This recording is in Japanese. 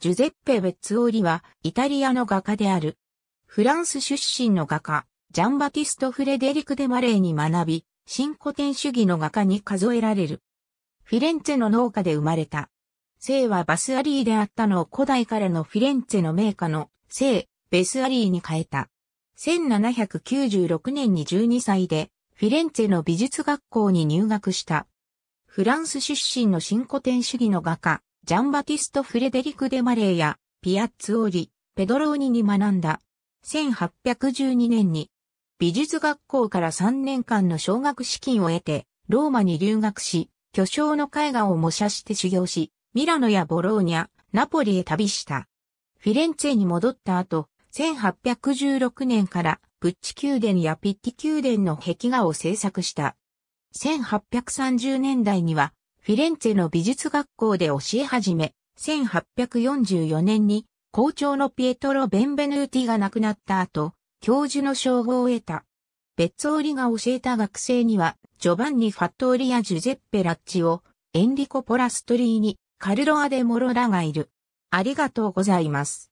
ジュゼッペ・ベッツオーリはイタリアの画家である。フランス出身の画家、ジャンバティスト・フレデリク・デ・マレーに学び、新古典主義の画家に数えられる。フィレンツェの農家で生まれた。姓はバスアリーであったのを古代からのフィレンツェの名家の姓、ベスアリーに変えた。1796年に12歳で、フィレンツェの美術学校に入学した。フランス出身の新古典主義の画家、ジャンバティスト・フレデリク・デ・マレーや、ピアッツオリ、ペドローニに学んだ。1812年に、美術学校から3年間の奨学資金を得て、ローマに留学し、巨匠の絵画を模写して修行し、ミラノやボローニャ、ナポリへ旅した。フィレンツェに戻った後、1816年からプッチ宮殿やピッティ宮殿の壁画を制作した。1830年代にはフィレンツェの美術学校で教え始め、1844年に校長のピエトロ・ベンベヌーティが亡くなった後、教授の称号を得た。ベッツォーリが教えた学生には、ジョバンニ・ファットーリやジュゼッペ・ラッチを、エンリコ・ポラストリーに、カルロア・デ・モロラがいる。ありがとうございます。